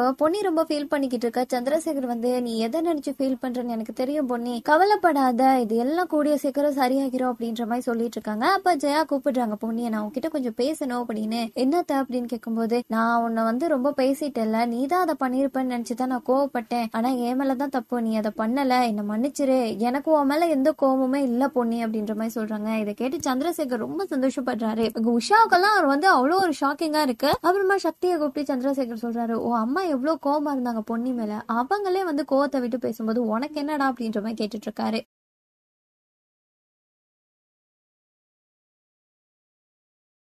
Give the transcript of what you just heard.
இப்போ பொன்னி ரொம்ப ஃபீல் பண்ணிக்கிட்டு இருக்க சந்திரசேகர் வந்து நீ எதை நினைச்சு ஃபீல் பண்றேன்னு எனக்கு தெரியும் பொன்னி கவலைப்படாத இது எல்லாம் கூடிய சீக்கிரம் சரியாகிறோம் அப்படின்ற மாதிரி சொல்லிட்டு இருக்காங்க அப்ப ஜெயா கூப்பிடுறாங்க பொன்னியை நான் உன்கிட்ட கொஞ்சம் பேசணும் அப்படின்னு என்னத்த அப்படின்னு கேட்கும்போது நான் உன்னை வந்து ரொம்ப பேசிட்டேல நீ தான் அதை பண்ணிருப்பேன்னு நினைச்சுதான் நான் கோவப்பட்டேன் ஆனா என் மேலதான் தப்பு நீ அதை பண்ணல என்ன மன்னிச்சிரு எனக்கு உன் மேல எந்த கோபமுமே இல்ல பொன்னி அப்படின்ற மாதிரி சொல்றாங்க இதை கேட்டு சந்திரசேகர் ரொம்ப சந்தோஷப்படுறாரு உஷாவுக்கெல்லாம் அவர் வந்து அவ்வளோ ஒரு ஷாக்கிங்கா இருக்கு அப்புறமா சக்தியை கூப்பிட்டு சந்திரசேகர் சொல்றாரு ஓ அம்மா எவ்வளோ கோபமாக இருந்தாங்க பொன்னி மேலே அவங்களே வந்து கோவத்தை விட்டு பேசும்போது உனக்கு என்னடா அப்படின்ற மாதிரி கேட்டுட்ருக்காரு